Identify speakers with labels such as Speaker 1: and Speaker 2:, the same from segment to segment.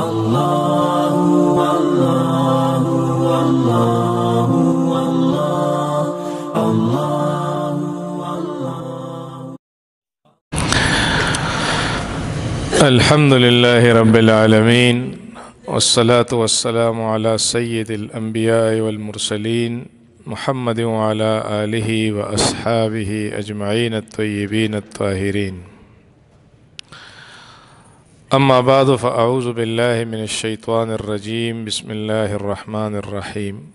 Speaker 1: الله الله الله الله الله الحمد لله رب العالمين والصلاة والسلام على سيد الأنبياء والمرسلين محمد وعلى آله وأصحابه أجمعين الطيبين الطاهرين أما بعد فأعوذ بالله من الشيطان الرجيم بسم الله الرحمن الرحيم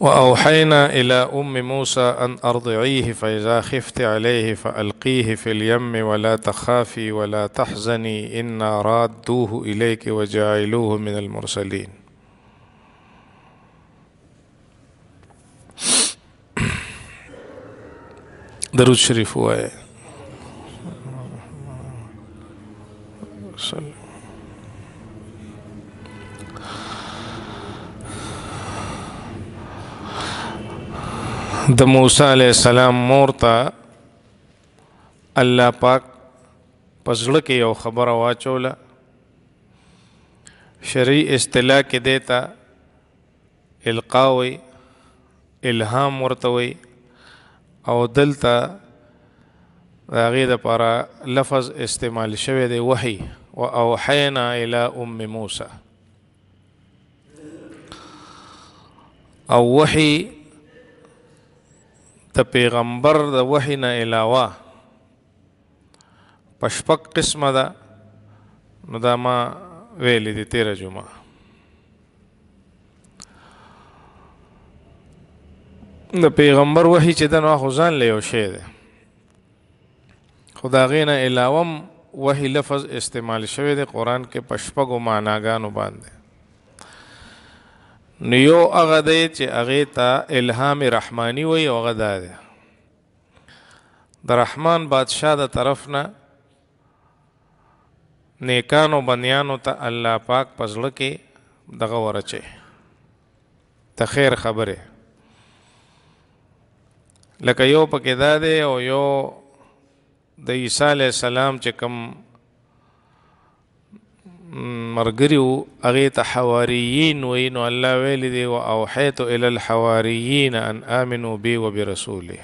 Speaker 1: وأوحينا إلى أم موسى أن أرضعيه فإذا خفت عليه فألقيه في اليم ولا تخافي ولا تحزني إنا رادوه إليك وجعلوه من المرسلين درود شریف ہوا ہے وسلم د موسی علی السلام مور ته الله پاک پزړه کې یو خبره واچوله شرعي اصطلاح کې دیتا القاوي الهام ورتوي او دلته هغه د لپاره لفظ استعمال شوی دی وحي واوحينا الى ام موسى او وحي ته پیغمبر د وحي نه علاوه پشپک قسمه ده نو دا ما ویلې دي تیره جمعه د پیغمبر وحي چې د نو خو ځان له یو شی ده خدای غینه علاوه وحی لفظ استعمال شوی د قران کې پشپګو معناګانو باندې نو یو هغه دی چې هغه ته الهام رحمانی وي او هغه دی د رحمان بادشاہ د طرف نه نیکانو بنیانو ته الله پاک پزړه کې دغه ورچه ته خیر خبره لکه یو پکې دا دی او یو د عیسی علی السلام چې کوم مرګریو هغه ته حواریین وینو الله ویل دی او اوحیت ال الحواریین ان امنو بی و برسوله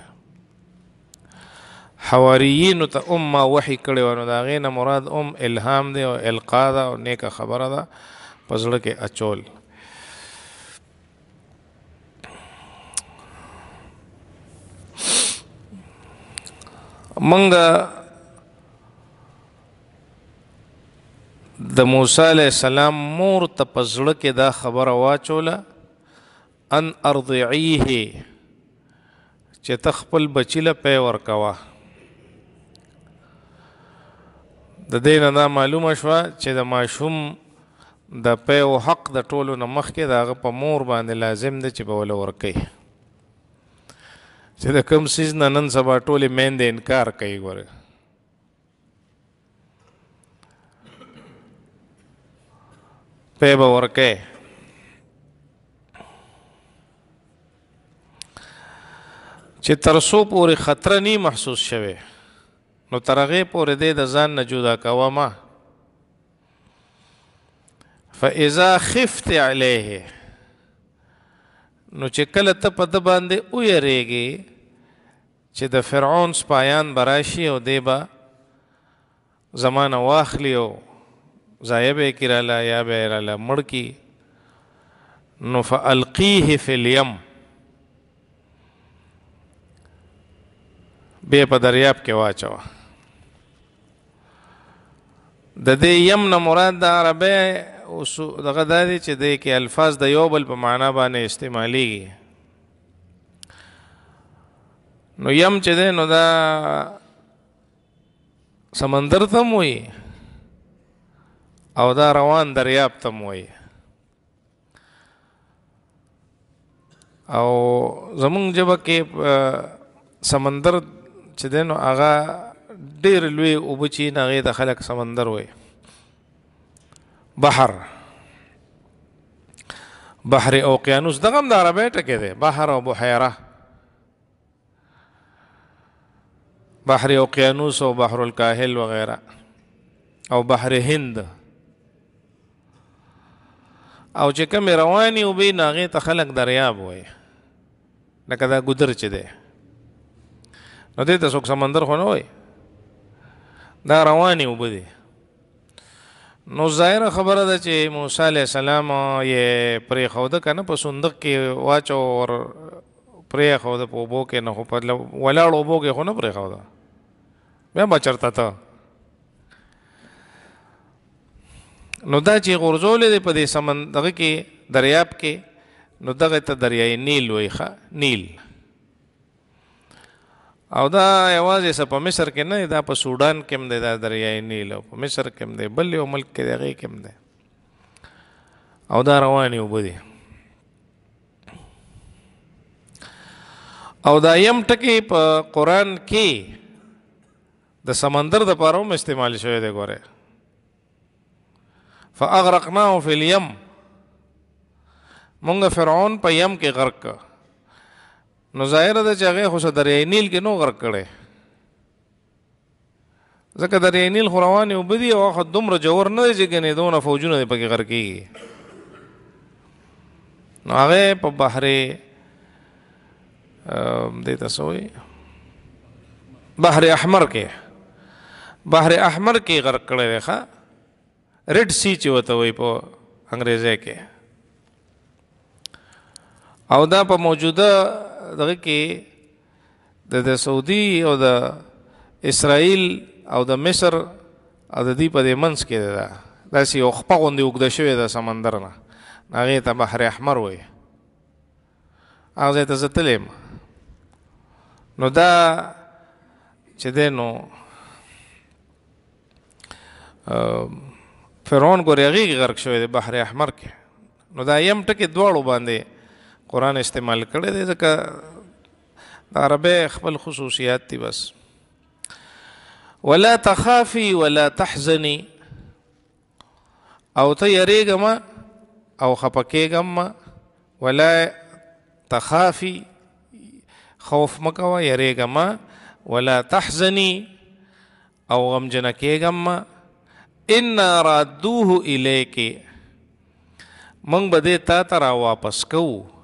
Speaker 1: حواریین ته امه وحی کړي ورنه دا غینه مراد ام الهام دی او القا ده او نیکه خبره ده پزړه کې اچول منګه د موسی علی السلام مور ته پزړه کې دا خبره واچوله ان ارضعیه چې تخپل بچیله پې ورکوا د دین نه معلومه شو چې د ماشوم د پې او حق د ټولو نه مخکې دغه په مور باندې لازم دی چې به ول ورکي چې د کم سیز نه نن سبا ټولې میندې انکار کوي ګوره پی به ورکې چې ترسو پورې خطر نه محسوس شوه نو ترغه پورې دې د ځان نه جدا کوما فاذا خفت عليه نو چې کله ته په د باندې او یریږي چې د فرعون سپایان براشي او دیبا زمانه واخلی او زایبه کرالا یا بیرالا مړکی نو فالقیه فی الیم به په دریاب کې واچوا د دې یم نه مراد د عربه اوس دغه د دې چې د کې الفاظ د یو بل په معنا باندې استعمالي نو یم چې ده نو دا سمندر ته موي او دا روان دریاب ته موي او زمونږ جبه کې سمندر چې ده نو هغه ډېر لوی اوبچی نه غي د خلک سمندر وي بحر بحر اوقیانوس دغه د عربی ټکی دی بحر او بحیره بحر اوقیانوس او بحر الکاهل وغیرہ او بحر هند او چې کوم رواني او به ناغه ته خلق دریاب وای لکه دا ګدر چي دی نو دې ته څوک سمندر خو نه وای دا رواني وبدي نو ظاهر خبره ده چې موسی علی السلام یې پرې خوده کنه په صندوق کې واچو ور پرې خوده په بو کې نه په ولاړ بو کې خو نه پرې خوده بیا بچرتا ته نو دا چې غرزول دي په دې سمندر کې دریاب کې نو دغه ته دریای نیل وایخه نیل او دا یوازې څه په مصر کې نه دا په سودان کې هم دی دا دریای نیل په مصر کې هم دی بل یو ملک کې دغه کې هم دی او دا رواني وبدي او دا یم ټکی په قران کې د سمندر د پاره هم استعمال شوی دی ګوره فاغرقناه فی الیم مونږ فرعون په یم کې غرق کړ نو ظاهر ده چې هغه خو درې نیل کې نو غرق کړي ځکه درې نیل خو روانې وبدي او خو دومره جوور نه دی چې کنه دونه فوجونه پکې غرق کیږي نو هغه په بحر د تسوي بحر احمر کې بحر احمر کې غرق کړي ښا ریډ سی چې وته وي په انګریزي کې او دا په موجوده دغه کې د د سعودي او د اسرائیل او د مصر او د دې په منځ کې ده دا چې یو خپه غوندي وګد شوی د سمندر نه هغه ته بحر احمر وي هغه ته زتلم نو دا چې دینو فرعون ګورې غرق شوی د بحر احمر کې نو دا یم ټکي دواړو باندې قران استعمال کړي دي ځکه د عربی خپل خصوصیات دي بس ولا تخافي ولا تحزني او ته یریګم او خپکیګم ولا تخافي خوف مکوه یریګم ولا تحزني او غم جنکیګم ان رادوه الیک من بده تا ترا واپس کوو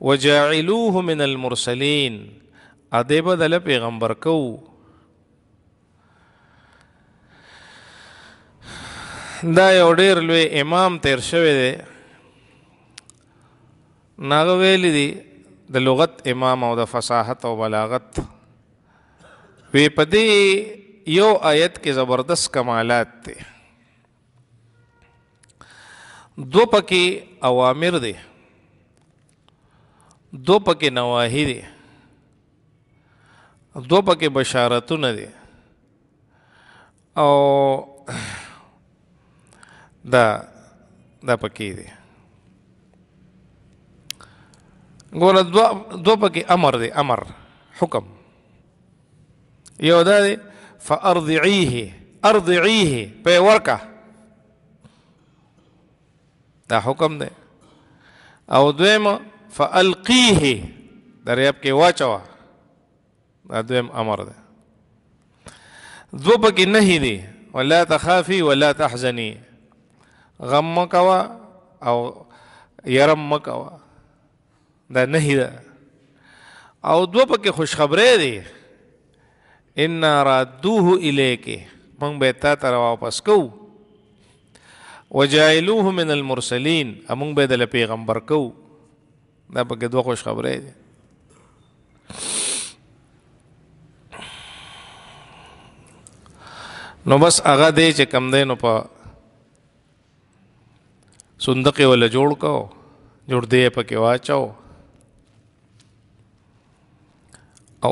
Speaker 1: وجعلوه من المرسلین ا دې بدل پیغمبر کو دا یو ډیر لوی امام تیر شوی دی ناغه ویل دی د لغت امام او د فصاحت او بلاغت وی پدې یو آیت کې زبردست کمالات دي دو پکې اوامر دي دو پکې نواهی دي دو پکې بشارتونه دي او دا دا پکې دي ګوره دو دو پکې امر دی امر حکم یو دا دی فارضعیه ارضعیه په ورکه دا حکم دی او دویمه فالقيه دریاب کې واچوا دا دویم امر ده دو پکې نه دي ولا تخافي ولا تحزني غم مکوا او يرم مکوا دا نه ده او دو پکې خوشخبری دي ان رادوه الیک مونږ به تا تر واپس کو وجایلوه من المرسلین امونږ به د پیغمبر کو دا پکې دوه خوش خبرې دي نو بس هغه دی چې کم دی نو په صندوق یې ولا جوړ کو جوړ دی پکې واچو او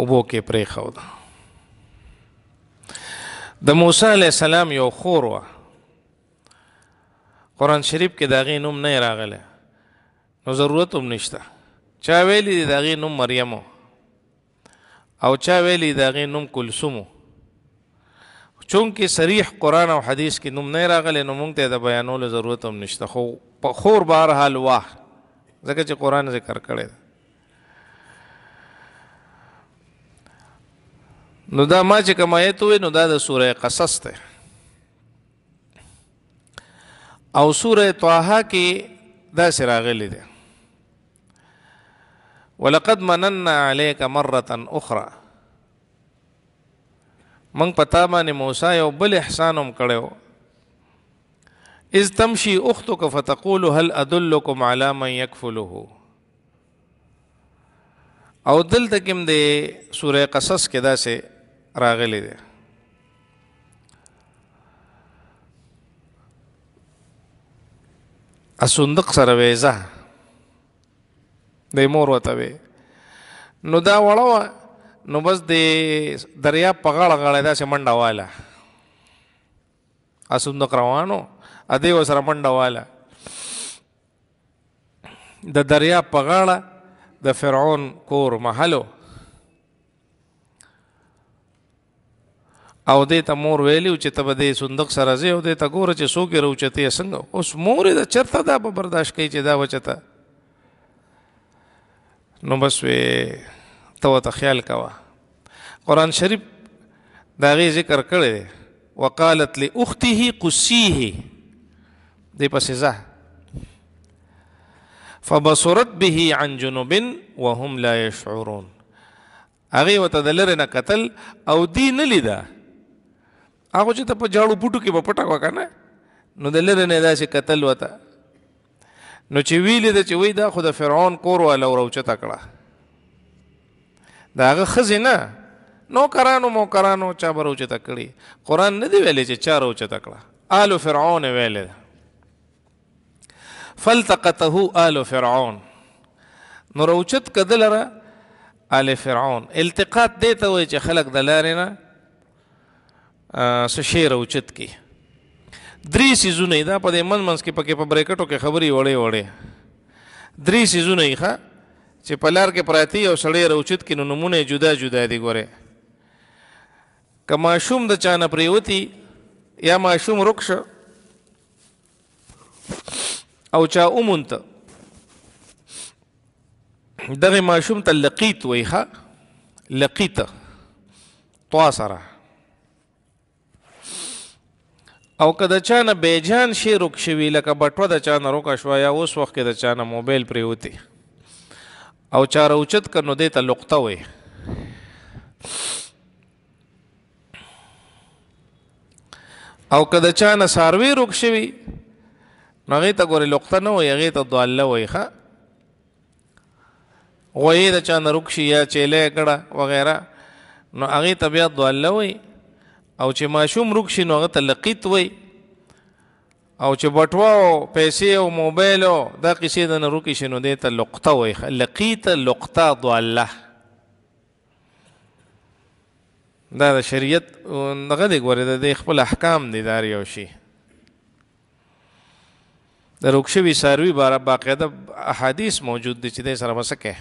Speaker 1: بو کې پرې خو د موسی علی السلام یو خور و قران شریف کې دا غي نوم نه راغله نو ضرورت هم نشته چا ویلی دی داغي نوم مریمو او چا ویلی داغي نوم کلسومو چونکه صریح قران او حدیث کې نوم نه راغلی نو مونږ ته د بیانولو ضرورت هم نشته خو په خور بهر حال واه ځکه چې قران ذکر کړی نو دا ما چې کوم آیت وې نو دا د سوره قصص ته او سوره طه کې دا سراغلی ده ولقد مننا عليك مره اخرى من پتا باندې موسی یو بل احسانوم کړو اذ تمشي اختك فتقول هل ادلكم على من يكفله او دلته کوم دی سوره قصص کې دا سه راغلي دی اسندق سره وېزه د مور وته وي نو دا وړه نو بس د دریا په غاړه غاړه دا سمنډه واله اسوند روانو ا دې وسره منډه واله د دریا په غاړه د فرعون کور محلو او دې ته مور ویلیو چې ته به دې صندوق سره ځې او دې ته ګوره چې څوک یې روچتې څنګه اوس مور د چرته دا به برداشت کوي چې دا وچته نو بس وې تو ته خیال کوا قران شریف دا غي ذکر کړی وقالت لاخته قسيه دې پسې زه فبصرت به عن جنوب وهم لا يشعرون هغه وتدلر نه قتل او دی نه لیدا هغه چې په جاړو پټو کې په پټا وکنه نو دلر نه داسې قتل وته نو چې ویل د چې وی دا خو د فرعون کور ولا وروچته کړه داغه خزینه نو کرانو مو کرانو چا بروچته کړي قران نه دی ویلي چې چا روچته کړه آل فرعون ویل فلتقته آل فرعون نو روچت کدلره آل فرعون التقاط دیته وای چې خلق دلارنه سشیر اوچت کی درې سيزونه دا په دې من منس کې پکې په بریکټو کې خبري وړې وړې درې سيزونه ښه چې په لار کې پراتی او سړی راوچت کینو نمونه جدا جدا دي ګوره کما شوم د چانه پریوتی یا ماشوم رکش او چا اومنت دغه ماشوم ته لقیت ویخه لقیت طاسره او که د چانه بیجان شي رک شوي لکه بټوه د چانه روکه شوه یا اوس وخت کې د چانه موبایل پریوتی او چا روچت کنو دې ته لقطه وي او که د چانه ساروي رک شوي نو هغې ته ګورې لقطه نه وي هغې ته دواله وي ښه غویې د چانه رک شي یا چیله کړه وغیره نو هغې ته بیا دواله وي او چې ماشوم رک شي نو هغه ته لقیت وای او چې بټوا پیسې او موبایل او دا قصې د نه رک شي نو دې ته لقطه وای لقیت لقطه ضاله دا د شریعت دغه دی ګوره د خپل احکام دی دار یو شي د رکشوي ساروي بار باقاعده احادیث موجود دي چې د سره مسکه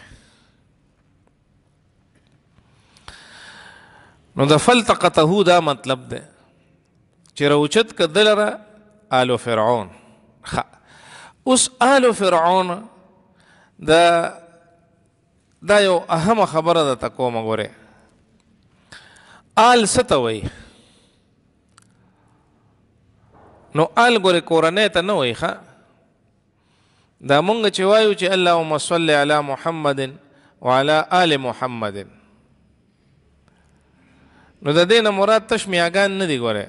Speaker 1: نو د فلتقته دا مطلب ده چې روچت کدلره آل فرعون خ اوس آل فرعون دا دا یو اهم خبره ده تکو مګوره آل ستوي نو آل ګوره کورنۍ ته نه وای ښا دا مونږ چې وایو چې اللهم صل علی محمد وعلى آل محمد نو د دې نه مراد تش میاغان نه دی ګوره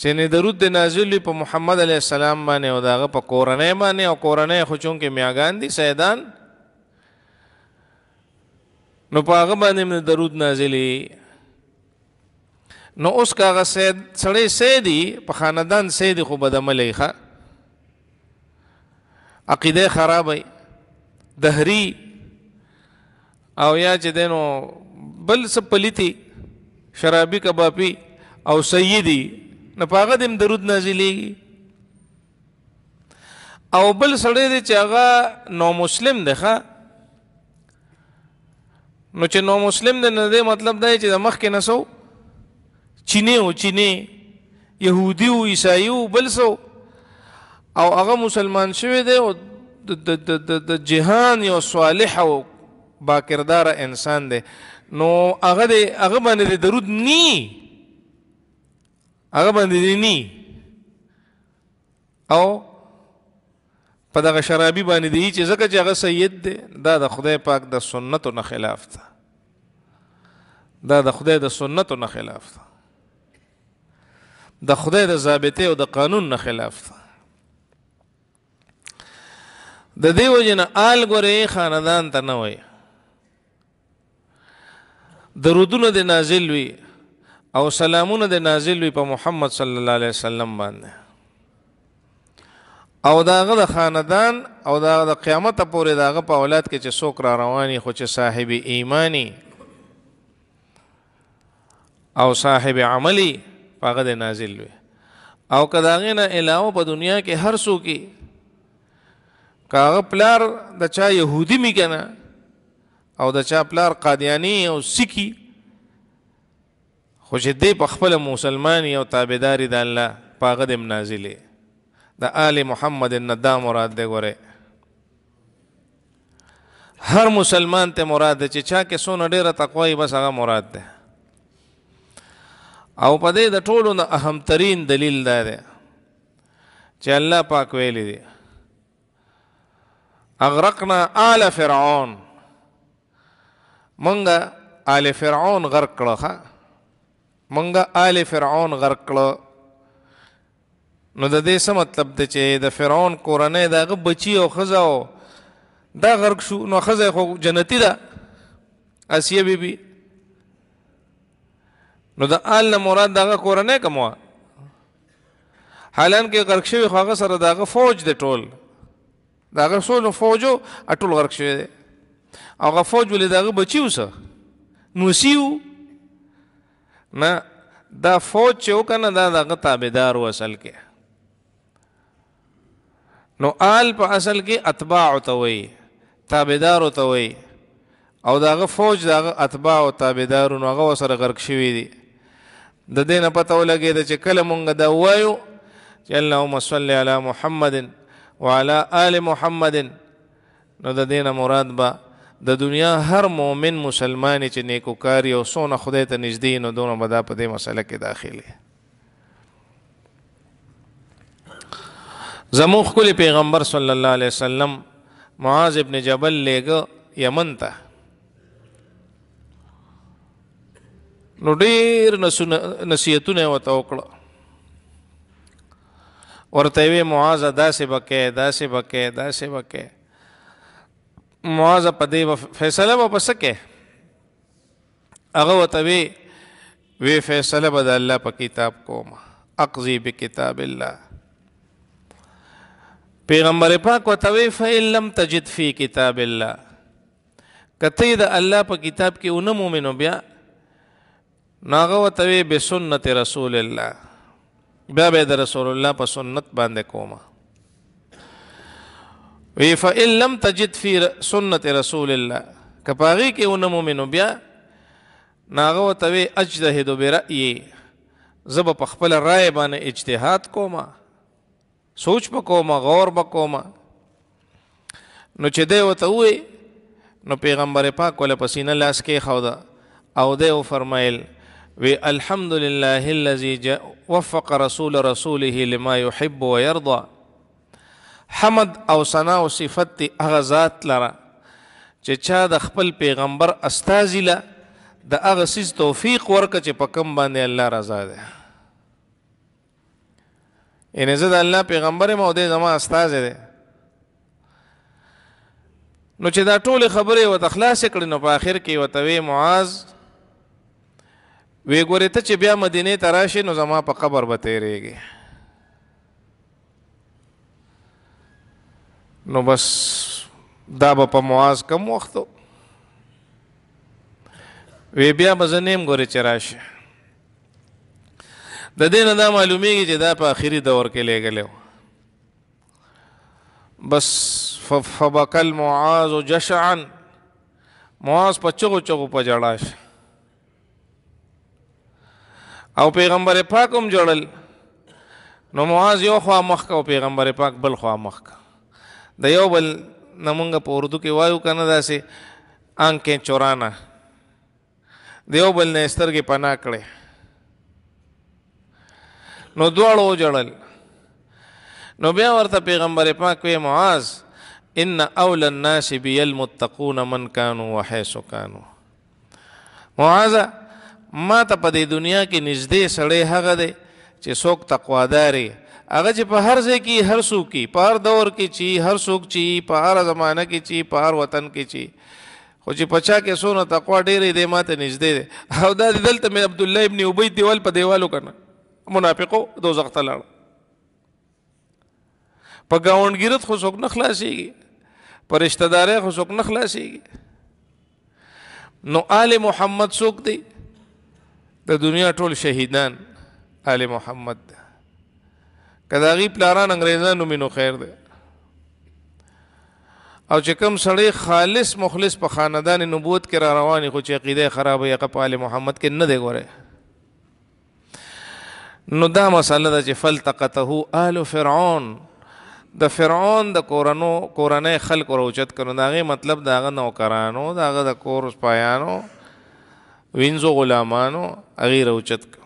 Speaker 1: چې نه درود د نازل په محمد علی السلام باندې او داغه په کورنۍ باندې او کورنۍ خو چون کې میاغان دي سیدان نو په هغه باندې نه درود نازلې نو اوس کاغه سید سړی سیدی په خاندان سیدی خو بدعملې ښه عقیده خرابې دهری او یا چې دینو بل څه پلیتی شرابي کبابي او سیدی نه پاغه دم درود نازلېږي او بل سړی دی چې هغه نو مسلم دی نو چې نو مسلم دی نه دی مطلب دی چې د مخکې نسو چینه او چینه يهودي او عیسائی او بل سو او هغه مسلمان شوی دی او د د د جهان یو صالح او باکردار انسان دی نو هغه د هغه باندې درود نی هغه باندې نی او په دغه شرابي باندې دی چې زکه چې هغه سید دی دا د خدای پاک د سنتو نه خلاف ده دا د خدای د سنتو نه خلاف ده د خدای د ضابطه او د قانون نه خلاف ده د دیو جن آل ګورې خاندان ته نه وای درودونه د نازل وي او سلامونه د نازل وي په محمد صلی الله علیه وسلم باندې او داغه د خاندان او داغه د قیامت پورې داغه په اولاد کې چې څوک را رواني خو چې صاحب ایمانی او صاحب عملی پاغه د نازل وي او کداغه نه علاوه په دنیا کې هر څوک کاغه پلار د چا يهودي می کنه او د چا پلار قادیانی او سکی خو چې دې په خپل مسلمانی او تابعداري د الله پاغه د منازله د آل محمد الندام مراد دی ګوره هر مسلمان ته مراد ده چې چا کې سونه ډیره تقوی بس هغه مراد ده او په دې د ټولو نه اهم ترين دلیل دا ده چې الله پاک ویلي دي اغرقنا آل فرعون مونږه آل فرعون غرق کړو ها مونږه آل فرعون غرق کړو نو د دې څه مطلب دی چې د فرعون کورنۍ دغه بچی او خزاو دا غرق شو نو خزه خو جنتی ده اسیه بیبي بی. نو د آل نه مراد دغه کورنۍ کومه حالان کې غرق شوی خو هغه سره دغه فوج دی ټول دغه څو فوجو ټول غرق شوی دی او هغه فوج ولې دغه بچي وسه نوسیو نه دا فوج چې وکنه دا دغه تابعدار وصل کې نو آل په اصل کې اتباع ته وای تابعدار ته وای او داغه فوج داغه اتباع او تابعدارونو هغه سره غرق شوی دي د دې نه پته ولګید چې کله مونږ دا وایو چې اللهم صل علی محمد وعلى آل محمد نو د دې نه مراد به د دنیا هر مؤمن مسلمان چې نیکوکاری او سونه خدای ته نږدې نو دونه بدا په دې مسله کې داخلي زمو خپل پیغمبر صلی الله علیه وسلم معاذ ابن جبل لګ یمن ته نو ډیر نصیحتونه وته وکړه ورته وی معاذ داسې بکې داسې بکې داسې بکې معاذ په دې فیصله به پس کې هغه وتوي وی فیصله به د الله په کتاب کوم اقضی بکتاب الله پیغمبر پاک وتوی فئن لم تجد فی کتاب الله کته د الله په کتاب کې اون مومنو بیا ناغه وتوی بسنت رسول الله بیا به د رسول الله په سنت باندې کومه وی فإن لم تجد فی سنت رسول الله کپاغي کې ونه مومنو بیا ناغه وتوی اجتهد برأیه زب په خپل رائے باندې اجتهاد کوما سوچ پکوما غور پکوما نو چې دی وته وې نو پیغمبر پاک ول پسینه لاس کې خودا او دی فرمایل وی الحمدلله الذي وفق رسول رسوله لما يحب ويرضى حمد او ثنا او صفت دی هغه ذات لره چې چا د خپل پیغمبر استازی له د هغه سیس توفیق ورک چې په کم باندې الله رضا ده ان زه د الله پیغمبر مو د زما استاد ده نو چې دا ټول خبره و تخلاص کړي نو په اخر کې وتوي معاذ وی ګورې ته چې بیا مدینه تراشه نو زما په قبر به تیرېږي نو بس دا به په مواز کم وختو وی بیا به زه نیم ګورې چې راشه د دې نه دا معلومیږي چې دا په آخري دور کې لېږلی و بس فبک المعاذ جشعا معاذ په چغو چغو په ژړا شه او پیغمبر پاک هم جوړل نو معاذ یو خوا مخ کا او پیغمبر پاک بل خوا مخ کا د یو بل نمونګه په اردو کې وایو کنه داسې آنکې چورانا دیو بل نه سترګې پنا کړې نو دواړو جړل نو بیا ورته پیغمبر پاک وی معاذ ان اول الناس بالمتقون من كانوا وحيث كانوا معاذ ما ته په دې دنیا کې نږدې سړی هغه دی چې څوک تقواداري هغه چې په هر ځای کې هر څوک کې په هر دور کې چې هر څوک چې په هر زمانہ کې چې په هر وطن کې چې خو چې پچا کې سونه تقوا ډېرې دی ماته نږدې دی او دا دلته مې عبد الله ابن ابي دیوال په دیوالو کنه منافقو دوزخ ته لاړ په گاونډګیرت خو څوک نه خلاصيږي پر رشتہدارې خو څوک نه خلاصيږي نو آل محمد څوک دی د دنیا ټول شهیدان آل محمد دی کداغي پلاران انګريزانو مينو خیر ده او چې کوم سړی خالص مخلص په خاندان نبوت کې را رواني خو چې عقیده خراب یا قپال محمد کې نه دی ګوره نو دا مسله ده چې فلتقته آل فرعون د فرعون د کورانو کورانه خلق وروچت کړه دا غي مطلب دا غ نوکرانو دا غ د کور سپایانو وینځو غلامانو اغي وروچت کړه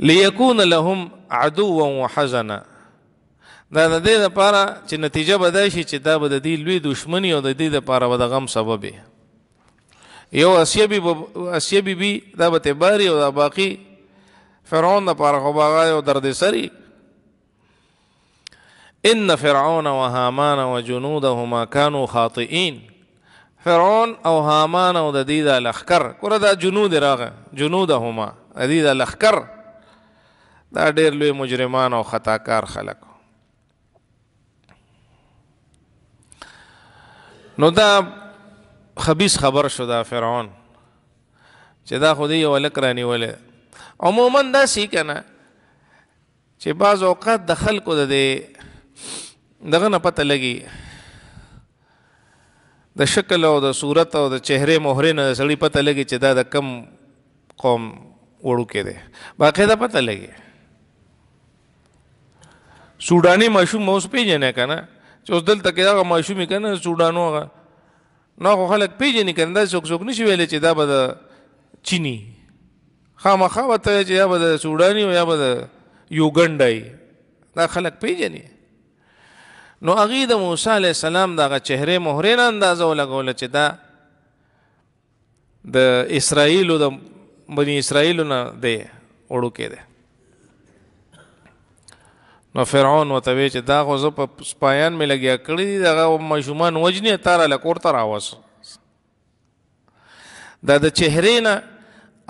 Speaker 1: ليكون لهم عدو وحزنا دا د دې لپاره چې نتیجه بدای شي چې دا به د دې لوی دشمنی او د دې لپاره به د غم سبب یو اسیبی اسیبی بی دا به تباری او دا باقی فرعون لپاره خو باغا او درد سری ان فرعون وهامان وجنودهما كانوا خاطئين فرعون او هامان او د دې د لخر کړه دا جنود راغه جنودهما د دې د لخر دا ډیر لوی مجرمان او خطاکار خلک نو دا خبيث خبر شو دا فرعون چې دا خو دې یو لک رانیولې عموما دا سی کنه چې بعض اوقات د خلکو د دې دغه نه پته لګي د شکل او د صورت او د چهره مهره نه سړی پته لګي چې دا د کم قوم وړو کې ده باقاعده پته لګي سوډاني مشوم اوس پیژنې کنه چې اوس دلته کې دا مشوم کنه سوډانو هغه نو خو خلک پیژنې کنه دا څوک څوک نشي ویلې چې دا به د چینی خامخا وته چې یا به د سوډاني یا به د یوګنډای دا خلک پیژنې نو هغه د موسی عليه السلام دغه چهره مهره نه اندازو لګول چې دا د اسرایل او د بنی اسرایل نه دی وړو کې دی نو فرعون وته وی چې دا غو زه په سپایان می لګیا کړی دی دغه مشومان وجنی تاره لکور تر اوس دا د چهره نه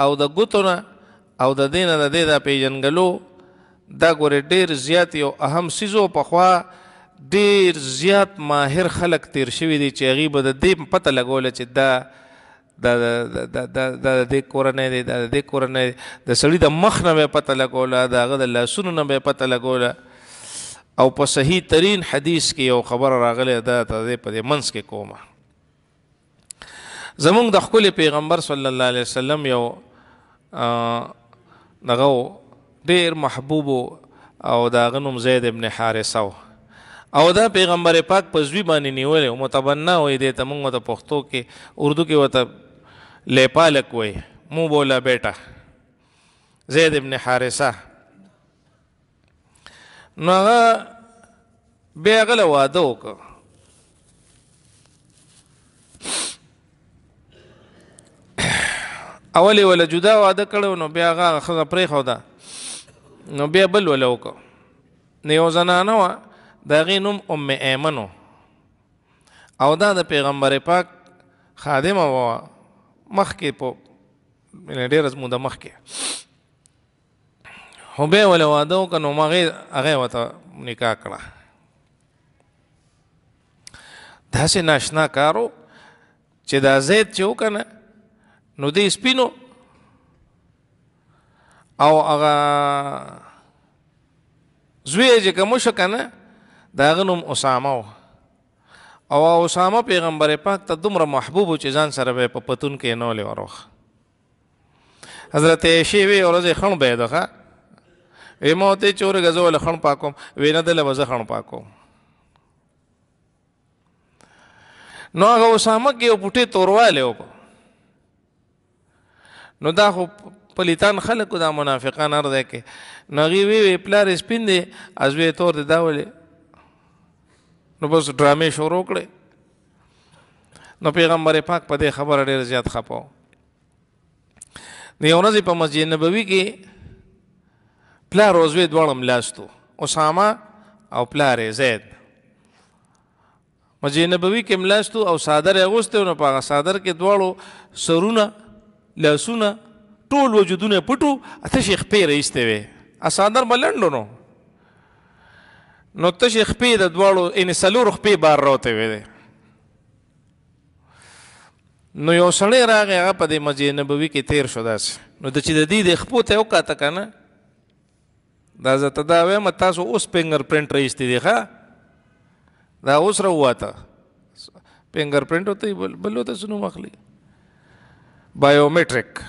Speaker 1: او د ګوتو نه او د دینه د دې د پیجنګلو دا ګورې ډیر زیات یو اهم سيزو په خوا ډیر زیات ماهر خلک تیر شوی دی چې غیبه د دې پته لګول چې دا دا دا دا دا د کورنۍ دی دا د کورنۍ د سړی د مخ نه پته لګول دا غد لاسونو نه پته لګول او په صحیح ترین حدیث کې یو خبر راغلی ده ته په دې منس کې کومه زمونږ د خپل پیغمبر صلی الله علیه وسلم یو دغه ډیر محبوب او دا غنوم زید ابن حارثه او دا پیغمبر پاک په ځوی باندې نیول او متبنا وې د تمنګ ته پښتو کې اردو کې وته لیپالک وې مو بولا بیٹا زید ابن حارثه نو هغه بیا غله واده وکړه اولی ولا جدا واده کړو نو بیا هغه خزه پرې خو ده نو بیا بل ولا وکړه نو یو زنانه وا دا غینوم ام ایمنو او دا د پیغمبر پاک خادمه و مخ کې په ډېر زموږ د مخ کې خو به ول واده وکړ نو مغه هغه وته نکاح کړه داسې ناشنا کارو چې دا زید چې وکنه نو دې سپینو او هغه زوی چې کوم شو کنه دا غنوم اسامه او اسامه پیغمبر پاک ته دومره محبوب چې ځان سره په پتون کې نه لوي وروخ حضرت شیوی اورځ خون به دغه وې مو ته چور غزو ول خن پاکم وینه دل وز خن پاکو نو هغه اسامه کې پټه تورواله و نو دا خو پلیتان خلکو دا منافقان ارده کې نغي وی وی پلار سپین دي از وی تور دي داولې نو بس ډرامې شروع کړې نو پیغمبر پاک په دې خبره ډېر زیات خپاو د یو ورځې په مسجد نبوي کې پلار روزوي دوړم لاستو اسامه او پلار زید مجه نبوي کې ملاستو او صادر اغوسته نو پاغه صادر کې دوړو سرونه لاسونه ټول وجودونه پټو اته شیخ پیر ایسته وي ا صادر بلندو نو نو ته شیخ پی د دوړو ان سلور خپې بار راته وي نو یو سړی راغی هغه په دې مجه نبوي کې تیر شو داس نو د چې د دې د خپو ته وکاته کنه دا زه ته دا وایم تاسو اوس فینګر پرینټ راېستې دی ښه دا اوس راووته فینګر پرینټ وته بل بل ته سنو مخلي بایومټرک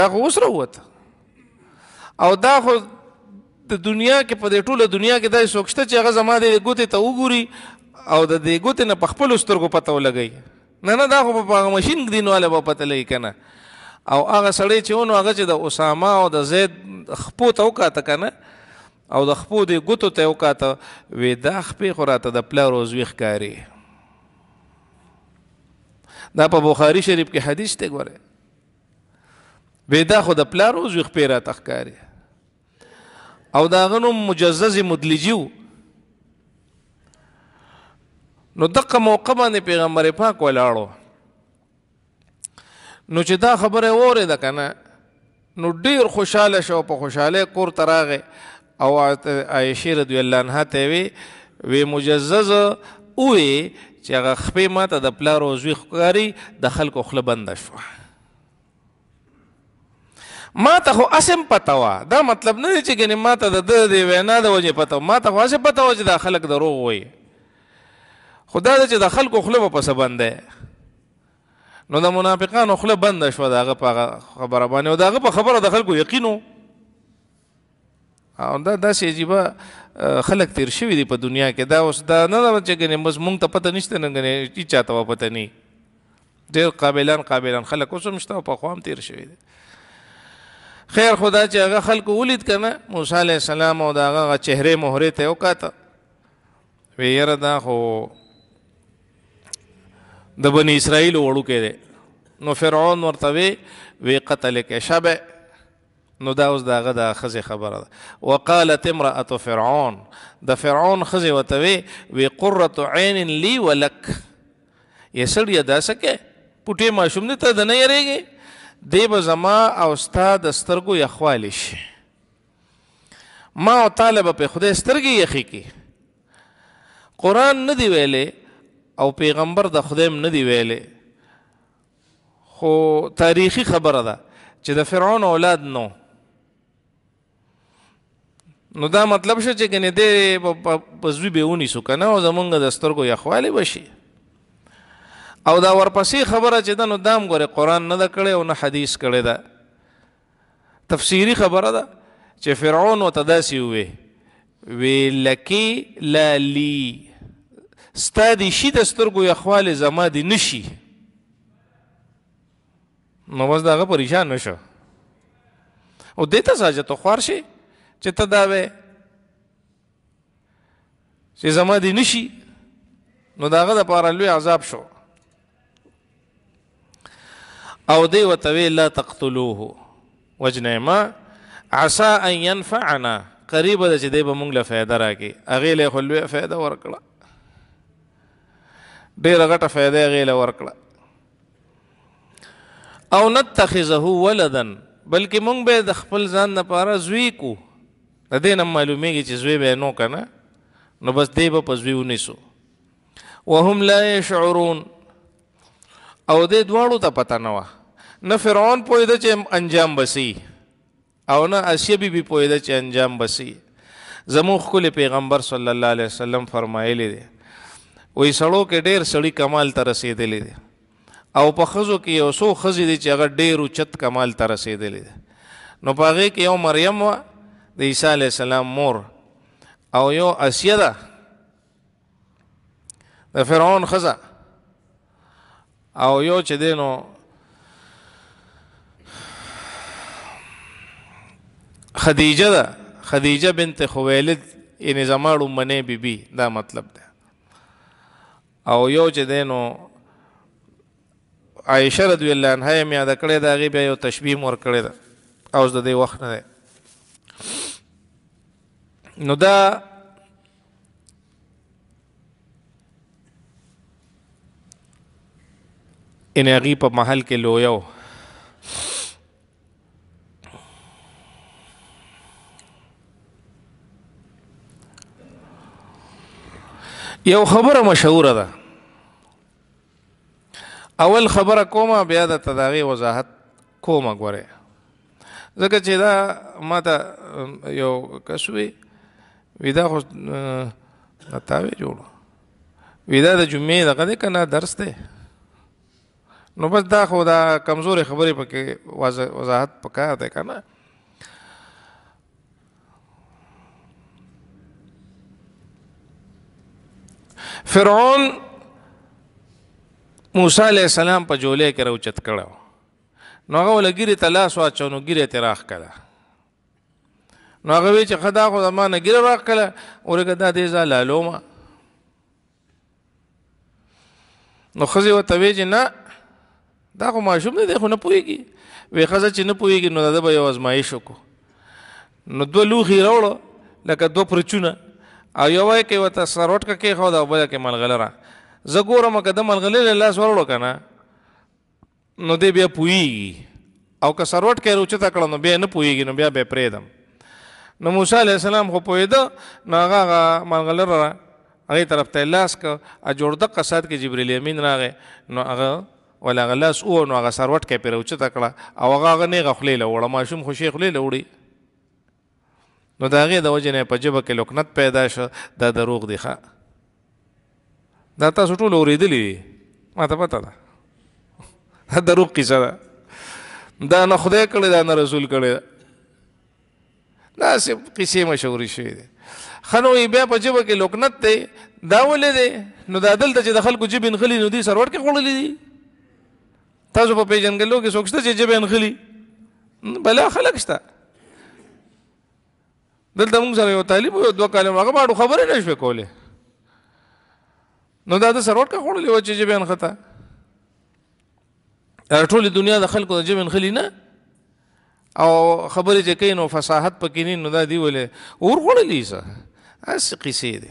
Speaker 1: دا خو اوس راووته او دا خو د دنیا کې په دې ټوله دنیا کې دا سوچته چې هغه زما د ګوتې ته وګوري او د دې ګوتې نه په خپل سترګو پته ولګي نه نه دا خو په هغه ماشين کې دینواله به پته لګي کنه او هغه سړی چې ونه هغه چې د اسامه او د زید خپو ته وکاته کنه او د خپو د ګوتو ته وکاته وې دا خپې خوراته د پلا روزوي ښکاری دا په بخاری شریف کې حدیث ته ګوره وې دا خو د پلا روزوي خپې راته ښکاری او دا غنو مجزز مدلجیو نو دغه موقع باندې پیغمبر پاک ولاړو نو چې دا خبره وره ده کنه نو ډیر خوشاله شو په خوشاله کور تراغه او عائشه رضی الله عنها ته وی وی مجزز او چې هغه خپې ماته د پلا روزوي خکاری د خلکو خله بنده شو ما ته خو اسم پته وا دا مطلب نه دی چې ګنې ما ته د د دی وینا د وجې پته ما ته خو اسم پته و چې دا خلک دروغ وایي خدا دې چې د خلکو خله په څه بنده نو د منافقانو خله بنده شو داغه په خبره باندې او داغه په خبره د خلکو یقینو او دا داسې عجیبه خلک تیر شوی دی په دنیا کې دا اوس دا نه دا چې ګنې مز مونږ ته پته نشته نه ګنې چې چاته پته نه ډېر قابلان قابلان خلک اوس هم شته په خوام تیر شوی دی خیر خدا چې هغه خلق ولید کنه موسی علی السلام او دا هغه چهره مهره ته وکاته ویره دا خو د بنی اسرائیل وړو کې نو فرعون ورته وی قتل کې شبه نو دا اوس داغه د خزه خبره ده وقالت امراه فرعون د فرعون خزه وتوي وی قرۃ عین لی ولک یسړی دا سکه پټه ماشوم نه ته نه یریږي دی به زما او استاد سترګو یخوالی شي ما او طالب په خدای سترګي یخی کی قران نه دی ویلې او پیغمبر د خدایم نه دی ویلې خو تاریخی خبره ده چې د فرعون اولاد نو نو دا مطلب شو چې کنه دې په زوی به ونی سو کنه او زمونږ د سترګو یخوالی بشي او دا ورپسې خبره چې دا نو دام ګوره قران نه دا کړي او نه حدیث کړي دا تفسیری خبره ده چې فرعون او تداسي وي وی لکی لا لی ستادي شي د سترګو یخوالی زما دي نشي نو وځ داغه پریشان نشو او دته ساجه تو خور شي چې ته دا وې چې زما دي نشي نو داغه د پاره لوی عذاب شو او دی وتوی لا تقتلوه وجنما عسى ان ينفعنا قریب د چې دی به مونږ له فایده راکې اغه له خلوی فایده ورکړه ډیر غټه فایده اغه له ورکړه او نتخذه ولدا بلکې مونږ به د خپل ځان لپاره زوی کو د دې نه معلومیږي چې زوی به نو کنه نو بس دی به پس ویو نیسو وهم لا يشعرون او دې دواړو ته پته نه و نه فرعون پوهید چې انجام بسی او نه اسیه بی بی پوهید چې انجام بسی زمو خپل پیغمبر صلی الله علیه وسلم فرمایلی دی وې سړو کې ډېر سړی کمال ته رسیدلی دی او په خزو کې یو سو خزې دي چې هغه ډېر اوچت کمال ته رسیدلی دی نو پاغه کې یو مریم و د عیسی علی السلام مور او یو اسیه ده د فرعون خزه او یو چې دینو خدیجه ده خدیجه بنت خویلد یعنی زماړو منه بیبي دا مطلب ده او یو چې دینو عائشه رضی الله عنها یې میا د کړه دا غي به یو تشبیه مور کړه ده او د دې وخت نه ده نو دا انرژي په محل کې لویو یو خبره مشهوره ده اول خبره کومه بیا د تداوی وضاحت کومه غواره ځکه چې دا ماته یو کسوي ودا خو نتاوی جوړو ودا د جمعې دغه دی کنه درس دی نو بس دا خو دا کمزورې خبرې پکې وضاحت پکار دی کنه فرعون موسی علیہ السلام په جولې کې راوچت کړو نو هغه لګیری تلاس واچو نو ګیره تراخ کړه نو هغه وی چې خدا خو ما نه ګیر راکله اورګه دا دې زالالو ما نو خزي وته وی چې نه دا خو ماشوم نه دی خو نه پويږي وی خزه چې نه پويږي نو دا به یو ازمایښ وکړو نو دوه لوخي راوړو لکه دوه پرچونه او یو وای کې وته سروټ کې خو دا بل کې ملغلره زګورم قدم ملغلره لاس ورړو کنه نو دې بیا پويږي او که سروټ کې روچتا کړه نو بیا نه پويږي نو بیا به پرېدم نو موسی علی السلام خو پویده نو هغه ملغلر را هغه طرف ته لاس ک ا جوړ د قصاد کې جبرئیل امین راغې نو هغه ولا غلاس او نو هغه سروټ کې پیرو چې تکړه او هغه نه غخلې لوړه ماشوم خوشي خلې لوړي نو دا هغه د وجنه په جبه کې لوکنت پیدا شو دا دروغ دی ښا دا تاسو ټول اورېدلې ما ته پته ده دا دروغ کیسه ده دا نه خدای کړی دا نه رسول کړی دا سه قصې مشهور شوی دی خنو بیا په جبه کې لوکنت دی دا ولې دی نو دا دلته چې د خلکو جبه انخلی نو دی سرور کې خړلې دي تاسو په پیژنګلو کې څوک شته چې جبه انخلی بلا خلک شته دلته موږ سره یو طالب یو دوه کاله هغه باندې خبرې نشو کولې نو دا د سرور کې خړلې و چې جبه انخته ټول دنیا د خلکو د جبه انخلی نه او خبرې چې کوي نو فصاحت پکې نه نو دا دی ویلې اور غړلې څه اس قصې دي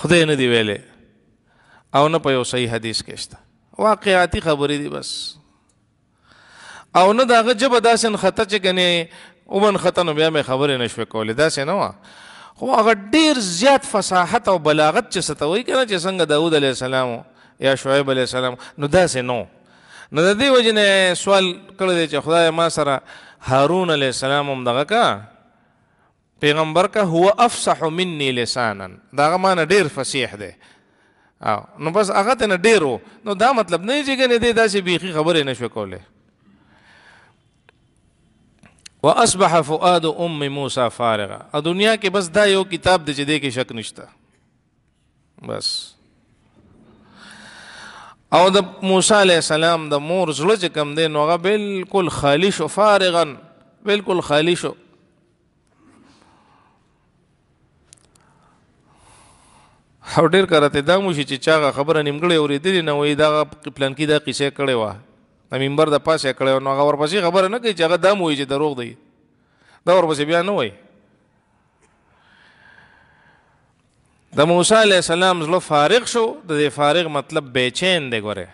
Speaker 1: خدای نه دی ویلې او نه په یو صحیح حدیث کې شته واقعاتي خبرې دي بس او نه داغه جبه داسن خطه چې کنه ومن خطن بیا مې خبرې نشو کولې داسې نه وا خو هغه ډیر زیات فصاحت او بلاغت چې ستوي کنه چې څنګه داوود علیه السلام یا شعیب علیه السلام نو داسې نو نو د دې وجنه سوال کړی دی چې خدای ما سره هارون علی السلام هم دغه کا پیغمبر کا هو افصح مني لسانا دا ما نه ډیر فصیح دی او نو بس هغه ته نه ډیرو نو دا مطلب نه چې کنه دې داسې بیخي خبرې نشو کوله واصبح فؤاد ام موسی فارغه ا دنیا کې بس دا یو کتاب دی چې دې کې شک نشته بس او د موسی علی السلام د مور زړه چې کم دی نو هغه بالکل خالی شو فارغا بالکل خالی شو او ډیر کرته دا مو شي چې چا خبره نیمګړې اورېدلې نه وي دا پلان کې دا قصه کړې و د منبر د پاسه کړې نو هغه ورپسې خبره نه کوي چې هغه دا مو چې دروغ دی دا ورپسې بیا نه وایي د موسی علی السلام زله فارغ شو د فارغ مطلب بیچین دی ګوره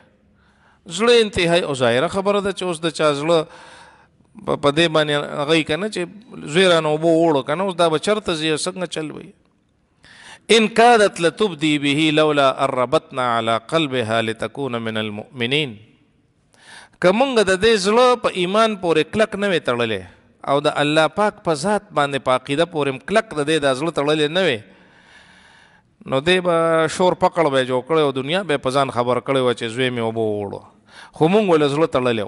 Speaker 1: زله انتهای او ظاهره خبره ده چې اوس د چا زله په دې باندې هغه کنه چې زیرانه وبو وړو کنه اوس دا بچرته زی څنګه چل وی ان کادت لتبدی به لولا ربتنا على قلبها لتكون من المؤمنین کومګه د دې زله په ایمان پورې کلک نه وی تړلې او د الله پاک په ذات باندې پاقیده پورې کلک د دې د زله تړلې نه وی نو دی به شور پکړ به جوړ کړو دنیا به پزان خبر کړو چې زوی مې وبو وړو خو مونږ ول زړه تړلې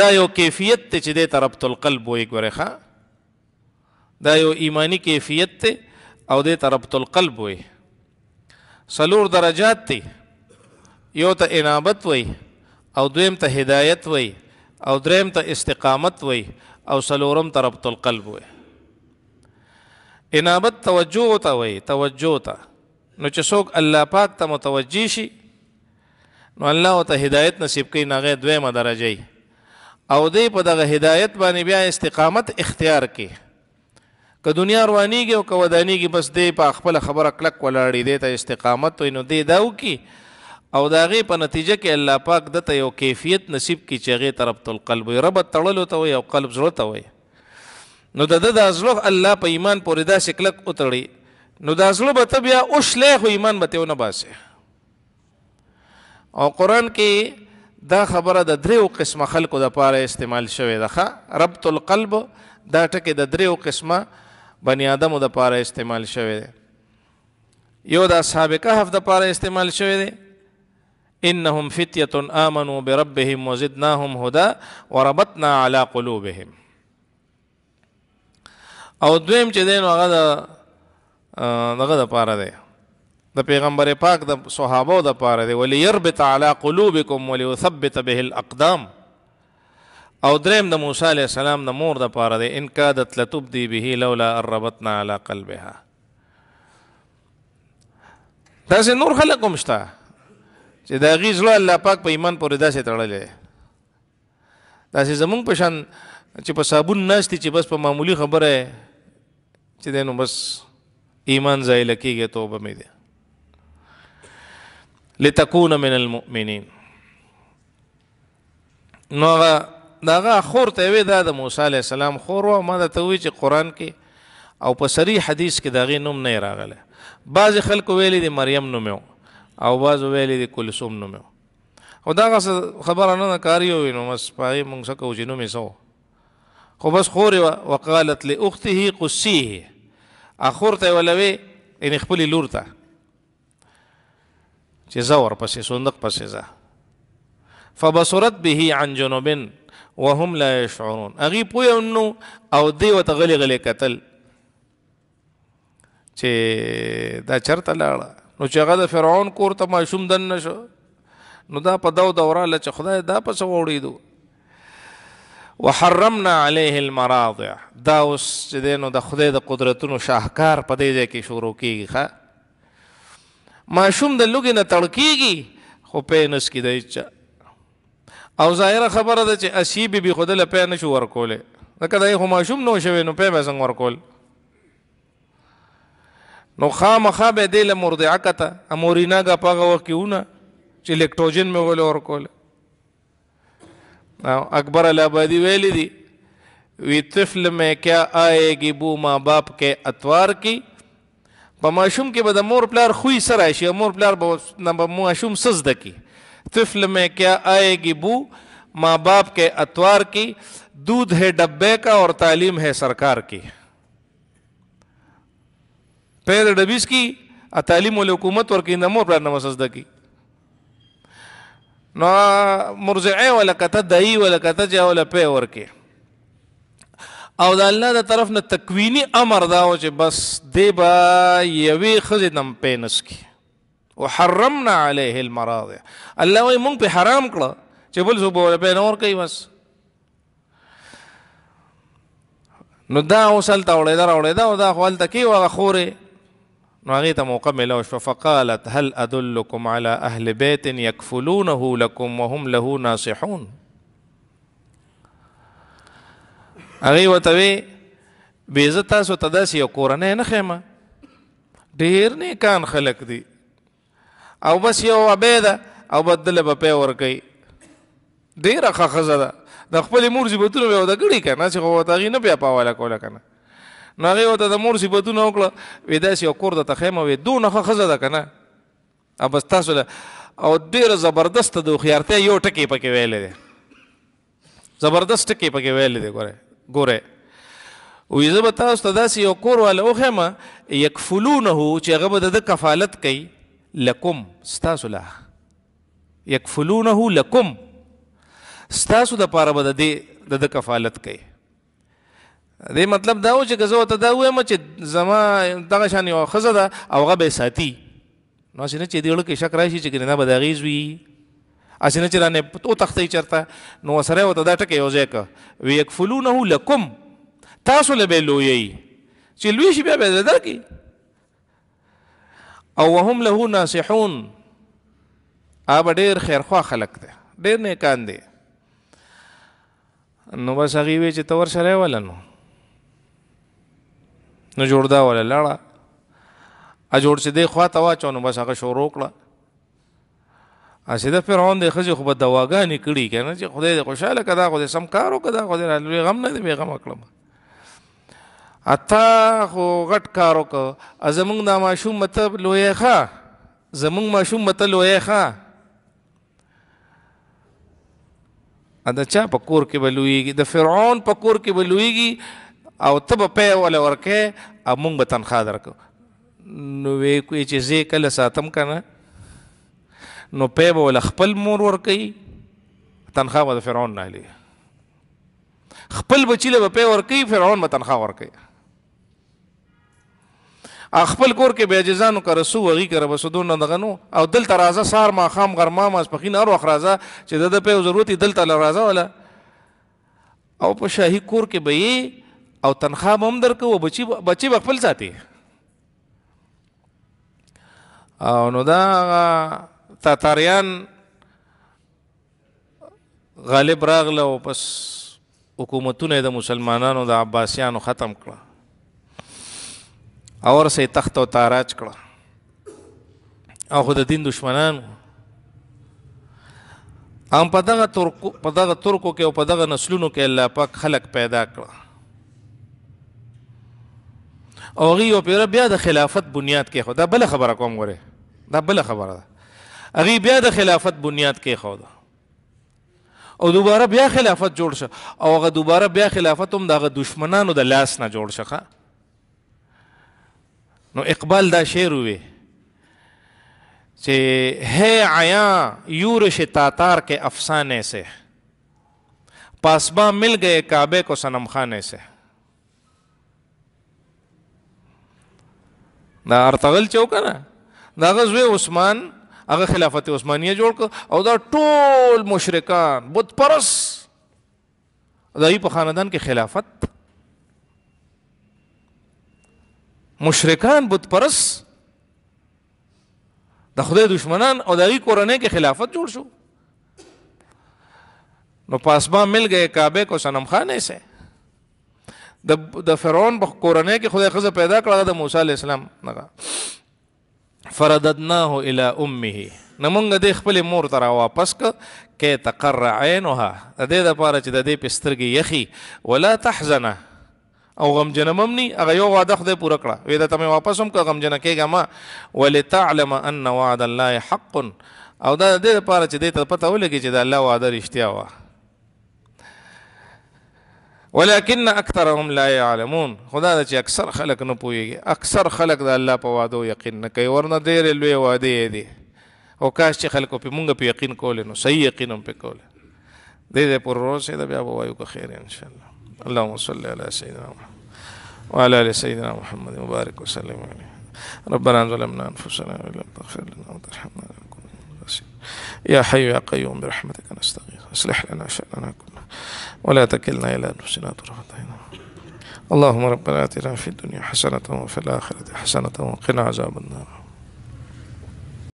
Speaker 1: دا یو کیفیت ته چې د تربط القلب وې ګورخه دا یو ایمانی کیفیت ته او د تربط القلب وې سلور درجات ته یو ته انابت وې او دویم ته هدایت وې او دریم ته استقامت وې او سلورم تربط القلب وې انابت توجه ته وي توجه ته نو چې څوک الله پاک ته متوجي شي نو الله ته هدایت نصیب کوي نغه دویمه درجه او دې په دغه هدایت باندې بیا استقامت اختیار کړي که دنیا روانيږي او که ودانيږي بس دې په خپل خبره کلک ولاړې دې ته استقامت وي نو دې داو کی او داغه په نتیجه کې الله پاک دته یو کیفیت نصیب کی چې هغه طرف تل قلب رب تړلو ته وي او قلب زړه ته وي نو د د ازلوف الله په ایمان پورې دا شکلک اتړي نو د ازلوف ته بیا اوښلې خو ایمان به نه باسه او قران کې دا خبره د دریو قسمه خلکو د پاره استعمال شوې ده ربط القلب دا ټکي د دریو قسمه بنی آدم د پاره استعمال شوې ده یو د اصحاب کهف د پاره استعمال شوې ده انهم فتيه امنوا بربهم وزدناهم هدى وربطنا على قلوبهم او دویم چې دین هغه د دغه د پاره دی د پیغمبر پاک د صحابه د پاره دی ولی يربط علی قلوبکم وليثبت به الاقدام او دریم د موسی علی السلام د مور د پاره دی ان کادت لتبدی به لولا ربطنا علی قلبها داسې نور خلک هم شته چې د هغې زړه الله پاک په ایمان پورې داسې تړلی داسې زمونږ په شان چې په صابون ناست چې بس په معمولی خبره چې دینو بس ایمان ځای لکیږي توبه مې ده لتكون من المؤمنین نو هغه داغه خور ته وی دا د موسی علی السلام خور او ما ته وی چې قران کې او په صریح حدیث کې داغه نوم نه راغله بعض خلکو ویلي د مریم نوم او بعض ویلي د کلثوم نوم او داغه خبره نه کاریو نو مس پای مونږ څه کوو چې نوم یې سو خو بس خور وقالت لاخته قسيه اخور ته ولوي ان خپل لور ته چې زور پسې صندوق پسې ځه فبصرت به عن جنوب وهم لا يشعرون اغي پوینو او دی وت غلي غلي قتل چې دا چرته لاړه نو چې هغه د فرعون کور ته ماشوم دن نشو نو دا په داو دوره لچ خدای دا پس وړیدو وحرمنا عليه المراضع دا اوس چې دینو د خدای د قدرتونو شاهکار په دې ځای کې شروع کیږي ښا ماشوم د لوګي نه تړکیږي خو په نس کې دی چا او ظاهره خبره ده چې اسیبي به خدای له پې نه شو ورکولې دا کله یو ماشوم نو شوي نو په به څنګه ورکول نو خامخا به دې له مرضعه کته امورینا غا پاغه وکیونه چې الکتروجن مې ول ورکول اکبر الہبادی ویلی دی وی طفل میں کیا آئے گی بو ماں باپ کې اتوار کې په ماشوم کې به د مور پلار خوی سره شي مور پلار به نه به ماشوم سز دکی طفل میں کیا آئے گی بو ماں باپ کے اتوار کی دودھ ہے ڈبے کا اور تعلیم ہے سرکار کی پیر ڈبیس کی تعلیم والے حکومت اور کی نمو پر نمسزدہ کی نو مرجعه ولا کته دای ولا کته چا ولا په ورکه او د الله د طرف نه تکوینی امر دا و چې بس دی با یوی خزه نم پینس کی وحرمنا عليه المراضع الله وي مونږ په حرام کړه چې بل څه بوله په نور کوي بس نو دا اوسل تا وړه دا وړه دا دا خپل تکي واغه خوره نو هغه ته موقع ملو شو فقالت هل ادلکم علی اهل بیت یکفلونه لكم وهم له ناصحون هغه وته وی بیزه تاسو تداس یو کورنه نه خېما ډیر نه کان خلق دي او بس یو عبیده او بدل به په ور کوي ډیره خخزه ده د خپل مور زیبتونه به د ګړي کنه چې هو تاغي نه بیا پاواله کوله کنه نو هغه وته د مور صفاتونه وکړه وې داسې یو کور د تخیمه وې دونه خزه ده کنه ابس تاسو له او ډیره زبردست د خيارته یو ټکی پکې ویل دي زبردست ټکی پکې ویل دي ګوره ګوره وې زه به تاسو ته داسې یو کور ولا وخمه یکفلونه چې هغه به د کفالت کوي لکم تاسو له یکفلونه لکم تاسو د پاره به د د کفالت کوي دې مطلب دا و چې غزو ته دا وایم چې زما دغه شان یو خزه ده او غبه ساتي نو چې نه چې دیړو کې شک راشي چې نه بدغیز وي اسنه چې رانه او تختې چرته نو سره وته دا ټکه یو ځای ک وی یکفلونه لکم تاسو له لوی چې لوی شي بیا به درکې او وهم له ناصحون اب ډیر خیرخوا خلق دي ډیر نیکان دي نو بس هغه وی چې تور سره ولنو نو جوړدا ولا لړه ا جوړ چې دی خوا ته واچو نو بس هغه شروع کړه ا سیده فرعون د خځې خو په دواګانې کړي کنه چې خدای دې خوشاله کدا خدای سم کارو کدا خدای نه غم نه دی به غم کړم اتا خو غټ کارو کو ا زمونږ د ماشوم مطلب لوی ښا زمونږ ماشوم مطلب لوی ښا ا د چا په کور کې بلويږي د فرعون په کور کې بلويږي او ته به پی ول ورکې او مونږ به تنخواه درکو نو وی کوی چې زه کله ساتم کنه نو پی به ول خپل مور ورکې تنخواه به فرعون نه لې خپل بچی له پی ورکې فرعون به تنخواه ورکې خپل کور کې بیاجزانو کا رسو وغي کر بس دون نه غنو او دل ترازه سار ما خام غرما ما سپخین ارو خرازه چې د په ضرورت دل تل رازه ولا او په شاهي کور کې به او تنخواه به هم درکوو بچي بچي به خپل ساتي او نو دا تاتاریان غالب راغله او پس حکومتونه د مسلمانانو د عباسیانو ختم کړه اور سه تخت او تاراج کړه او خو د دین دشمنان هم په دغه ترکو په دغه ترکو کې او په دغه نسلونو کې الله پاک خلق پیدا کړه او هغه یو پیر بیا د خلافت بنیاد کې خو دا بل خبره کوم غره دا بل خبره ده هغه بیا د خلافت بنیاد کې خو دا او دوباره بیا خلافت جوړ شه او هغه دوباره بیا خلافت هم دغه دشمنانو د لاس نه جوړ شه نو اقبال دا شعر وی چې ہے آیا یورش تاتار کے افسانے سے پاسباں مل گئے کعبے کو سنم خانے سے دا ارتغل چوک نه دا غزوه عثمان هغه خلافت عثمانیه جوړ کړ او دا ټول مشرکان بت پرس دای په خاندان کې خلافت مشرکان بت پرس د خدای دشمنان او دغه کورنۍ کې خلافت جوړ شو نو پاسبان مل گئے کعبے کو سنم خانے سے د د فرعون په کورنۍ کې خدای خزه پیدا کړه د موسی علی السلام نه فرددناه الی امه نمونږ د خپل مور ته را واپس ک کې تقر عینها د دې لپاره چې د دې پسترګي یخي ولا تحزن او غم جنمم ني هغه یو وعده خدای پوره کړه وې دا ته واپس هم غم جن کېګه ما ولتعلم ان وعد الله حق او دا د دې لپاره چې دې ته پته ولګي چې د الله وعده رښتیا وه ولكن اكثرهم لا يعلمون خدا دا چې اکثر خلق نه پويږي اکثر خلق د الله په وعده یقین نه کوي ورنه ډېر لوی وعده دي او کاش چې خلکو په مونږ په یقین کول نو صحیح یقین هم په کول دې دې پر روزه دا بیا وایو که خیر ان شاء الله اللهم صل على سيدنا محمد وعلى ال سيدنا محمد مبارك وسلم عليه ربنا ظلمنا انفسنا وان لم تغفر لنا وترحمنا لنكن من الخاسرين يا حي يا قيوم برحمتك نستغيث اصلح لنا شاننا كله ولا تكلنا إلى أنفسنا طرفة عين اللهم ربنا آتنا في الدنيا حسنة وفي الآخرة حسنة وقنا عذاب النار